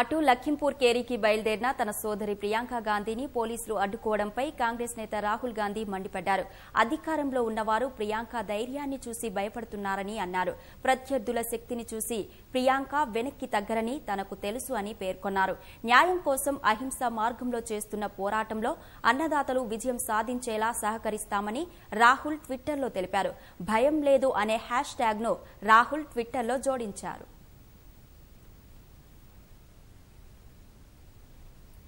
అటు లఖింపూర్ కేరీకి బయలుదేరిన తన సోదరి ప్రియాంక గాంధీని పోలీసులు అడ్డుకోవడంపై కాంగ్రెస్ నేత రాహుల్ గాంధీ మండిపడ్డారు అధికారంలో ఉన్నవారు ప్రియాంక ధైర్యాన్ని చూసి భయపడుతున్నారని అన్నారు ప్రత్యర్థుల శక్తిని చూసి ప్రియాంక వెనక్కి తగ్గరని తనకు తెలుసు అని పేర్కొన్నారు న్యాయం కోసం అహింస మార్గంలో చేస్తున్న పోరాటంలో అన్నదాతలు విజయం సాధించేలా సహకరిస్తామని రాహుల్ ట్విట్టర్లో తెలిపారు భయం లేదు అనే హ్యాష్ ట్యాగ్ను రాహుల్ ట్విట్టర్లో జోడించారు